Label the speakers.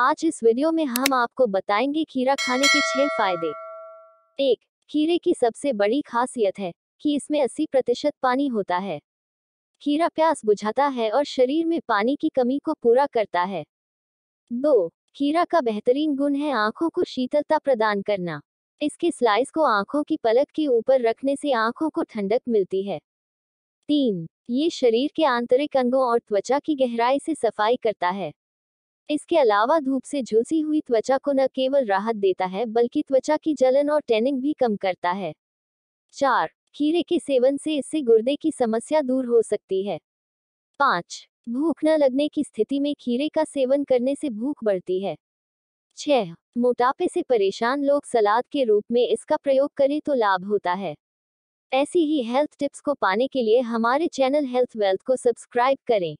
Speaker 1: आज इस वीडियो में हम आपको बताएंगे खीरा खाने के छह फायदे एक खीरे की सबसे बड़ी खासियत है कि इसमें 80 प्रतिशत पानी होता है खीरा प्यास बुझाता है और शरीर में पानी की कमी को पूरा करता है दो खीरा का बेहतरीन गुण है आंखों को शीतलता प्रदान करना इसके स्लाइस को आंखों की पलक के ऊपर रखने से आंखों को ठंडक मिलती है तीन ये शरीर के आंतरिक अंगों और त्वचा की गहराई से सफाई करता है इसके अलावा धूप से झुलसी हुई त्वचा को न केवल राहत देता है बल्कि त्वचा की जलन और टैनिंग भी कम करता है चार खीरे के सेवन से इससे गुर्दे की समस्या दूर हो सकती है पाँच भूख न लगने की स्थिति में खीरे का सेवन करने से भूख बढ़ती है छह मोटापे से परेशान लोग सलाद के रूप में इसका प्रयोग करें तो लाभ होता है ऐसी ही हेल्थ टिप्स को पाने के लिए हमारे चैनल हेल्थ वेल्थ को सब्सक्राइब करें